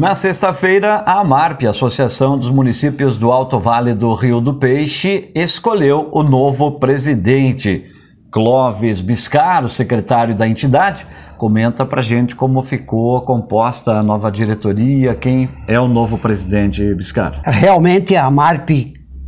Na sexta-feira, a AMARP, Associação dos Municípios do Alto Vale do Rio do Peixe, escolheu o novo presidente. Clóvis Biscar, o secretário da entidade, comenta para gente como ficou composta a nova diretoria, quem é o novo presidente Biscar. Realmente a AMARP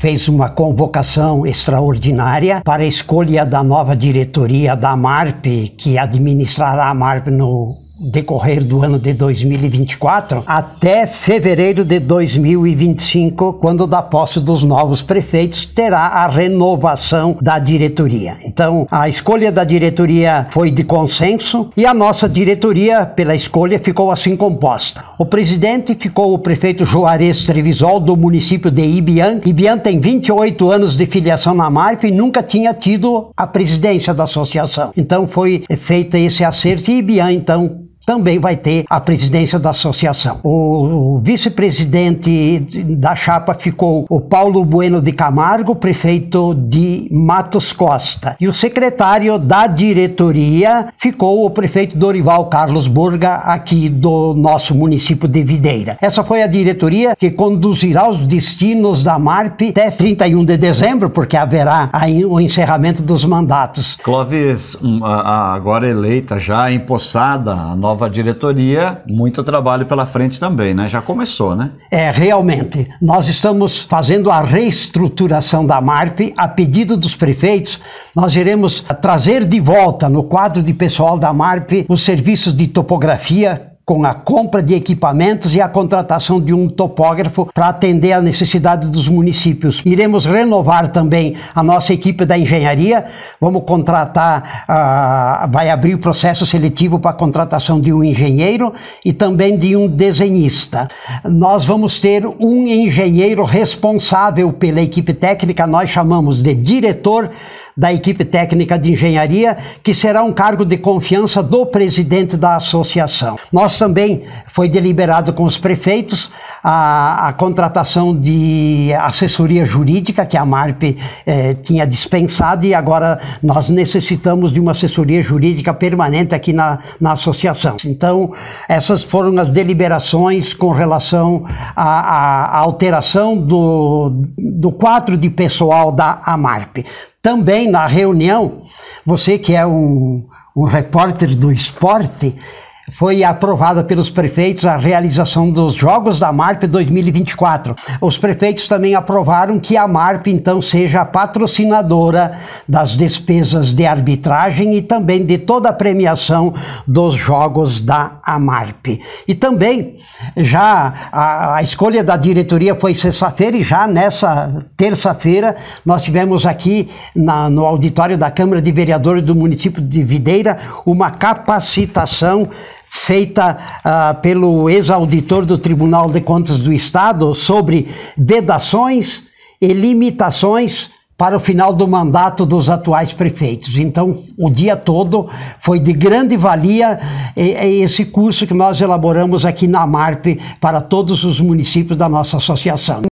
fez uma convocação extraordinária para a escolha da nova diretoria da AMARP, que administrará a AMARP no decorrer do ano de 2024 até fevereiro de 2025, quando da posse dos novos prefeitos terá a renovação da diretoria. Então, a escolha da diretoria foi de consenso e a nossa diretoria, pela escolha, ficou assim composta. O presidente ficou o prefeito Juarez Trevisol do município de Ibian. Ibian tem 28 anos de filiação na Marfa e nunca tinha tido a presidência da associação. Então foi feito esse acerto e Ibian então também vai ter a presidência da associação. O, vice-presidente da chapa ficou o Paulo Bueno de Camargo, prefeito de Matos Costa. E o secretário da diretoria ficou o prefeito Dorival Carlos Burga, aqui do nosso município de Videira. Essa foi a diretoria que conduzirá os destinos da MARP até 31 de dezembro, porque haverá aí o encerramento dos mandatos. Clóvis, hum, agora eleita já, empossada a nova nova diretoria, muito trabalho pela frente também, né? Já começou, né? É, realmente. Nós estamos fazendo a reestruturação da MARP a pedido dos prefeitos. Nós iremos trazer de volta no quadro de pessoal da MARP os serviços de topografia, com a compra de equipamentos e a contratação de um topógrafo para atender a necessidade dos municípios. Iremos renovar também a nossa equipe da engenharia, vamos contratar, ah, vai abrir o processo seletivo para a contratação de um engenheiro e também de um desenhista. Nós vamos ter um engenheiro responsável pela equipe técnica, nós chamamos de diretor da equipe técnica de engenharia, que será um cargo de confiança do presidente da associação. Nós também foi deliberado com os prefeitos a, a contratação de assessoria jurídica, que a Marpe eh, tinha dispensado, e agora nós necessitamos de uma assessoria jurídica permanente aqui na, na associação. Então, essas foram as deliberações com relação à, alteração do, do quadro de pessoal da AMARP. Também na reunião, você que é um, um repórter do esporte, foi aprovada pelos prefeitos a realização dos Jogos da MARP 2024. Os prefeitos também aprovaram que a MARP então seja patrocinadora das despesas de arbitragem e também de toda a premiação dos Jogos da AMARP. E também já a, a escolha da diretoria foi sexta-feira e já nessa terça-feira nós tivemos aqui na, no auditório da Câmara de Vereadores do município de Videira uma capacitação feita uh, pelo ex-auditor do Tribunal de Contas do Estado sobre vedações e limitações para o final do mandato dos atuais prefeitos. Então, o dia todo foi de grande valia esse curso que nós elaboramos aqui na MARP para todos os municípios da nossa associação.